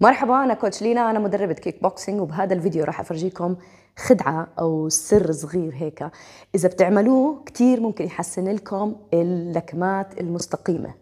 مرحبا انا كوتش لينا انا مدربه كيك بوكسينج وبهذا الفيديو راح افرجيكم خدعه او سر صغير هيك اذا بتعملوه كثير ممكن يحسن لكم اللكمات المستقيمه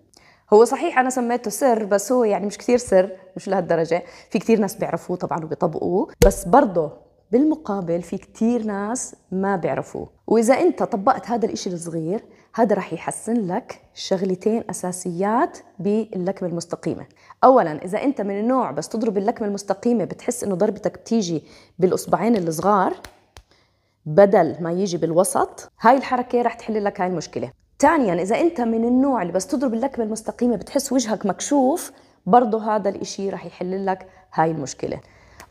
هو صحيح انا سميته سر بس هو يعني مش كثير سر مش لهالدرجه في كثير ناس بيعرفوه طبعا وبيطبقوه بس برضه بالمقابل في كثير ناس ما بيعرفوه واذا انت طبقت هذا الاشي الصغير هذا راح يحسن لك شغلتين أساسيات باللكمة المستقيمة أولا إذا أنت من النوع بس تضرب اللكمة المستقيمة بتحس إنه ضربتك بتيجي بالإصبعين الصغار بدل ما يجي بالوسط هاي الحركة راح تحل لك هاي المشكلة ثانيا إذا أنت من النوع اللي بس تضرب اللكمة المستقيمة بتحس وجهك مكشوف برضه هذا الإشي راح يحل لك هاي المشكلة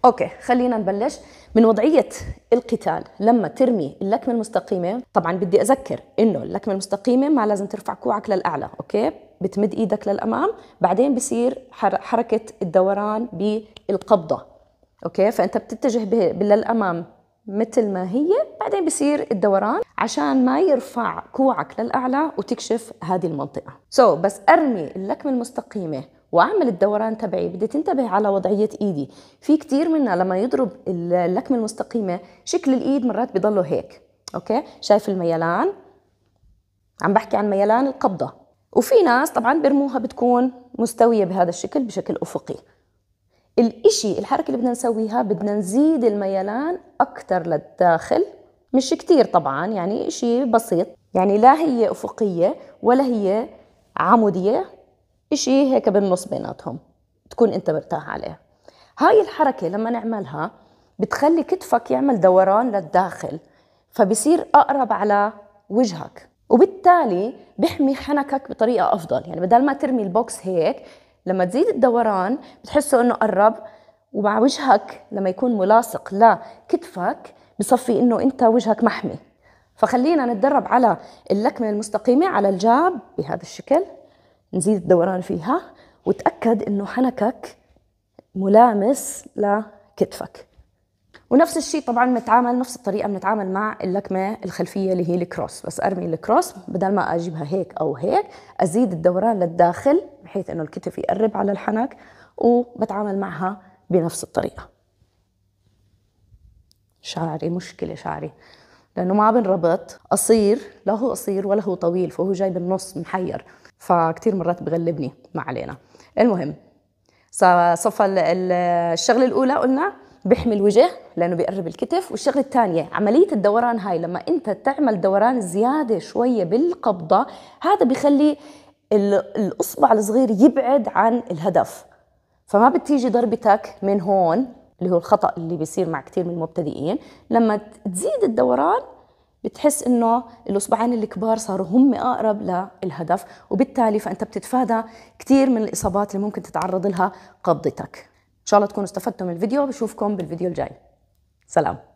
اوكي خلينا نبلش من وضعيه القتال لما ترمي اللكمه المستقيمه طبعا بدي اذكر انه اللكمه المستقيمه ما لازم ترفع كوعك للاعلى اوكي بتمد ايدك للامام بعدين بصير حركه الدوران بالقبضه اوكي فانت بتتجه للامام مثل ما هي بعدين بصير الدوران عشان ما يرفع كوعك للاعلى وتكشف هذه المنطقه سو so, بس ارمي اللكمه المستقيمه واعمل الدوران تبعي بدي تنتبه على وضعيه ايدي في كثير منا لما يضرب اللكمه المستقيمه شكل الايد مرات بيضلوا هيك اوكي شايف الميلان عم بحكي عن ميلان القبضه وفي ناس طبعا بيرموها بتكون مستويه بهذا الشكل بشكل افقي الإشي الحركة اللي بدنا نسويها بدنا نزيد الميلان أكتر للداخل مش كتير طبعا يعني إشي بسيط يعني لا هي أفقية ولا هي عمودية إشي هيك بالنص بيناتهم تكون أنت مرتاح عليه هاي الحركة لما نعملها بتخلي كتفك يعمل دوران للداخل فبصير أقرب على وجهك وبالتالي بحمي حنكك بطريقة أفضل يعني بدل ما ترمي البوكس هيك لما تزيد الدوران بتحسه أنه قرب ومع وجهك لما يكون ملاصق لكتفك بصفي أنه أنت وجهك محمي فخلينا نتدرب على اللكمة المستقيمة على الجاب بهذا الشكل نزيد الدوران فيها وتأكد انه حنكك ملامس لكتفك ونفس الشيء طبعا بنتعامل نفس الطريقه بنتعامل مع اللكمه الخلفيه اللي هي الكروس بس ارمي الكروس بدل ما اجيبها هيك او هيك ازيد الدوران للداخل بحيث انه الكتف يقرب على الحنك وبتعامل معها بنفس الطريقه شعري مشكله شعري لأنه ما بنربط قصير لا هو قصير ولا هو طويل فهو جاي بالنص محير فكتير مرات بغلبني ما علينا المهم صفى الشغلة الأولى قلنا بيحمي الوجه لأنه بيقرب الكتف والشغلة الثانية عملية الدوران هاي لما أنت تعمل دوران زيادة شوية بالقبضة هذا بيخلي الإصبع الصغير يبعد عن الهدف فما بتيجي ضربتك من هون اللي هو الخطا اللي بيصير مع كثير من المبتدئين لما تزيد الدوران بتحس انه الاصبعين الكبار صاروا هم اقرب للهدف وبالتالي فانت بتتفادى كثير من الاصابات اللي ممكن تتعرض لها قبضتك ان شاء الله تكونوا استفدتم من الفيديو بشوفكم بالفيديو الجاي سلام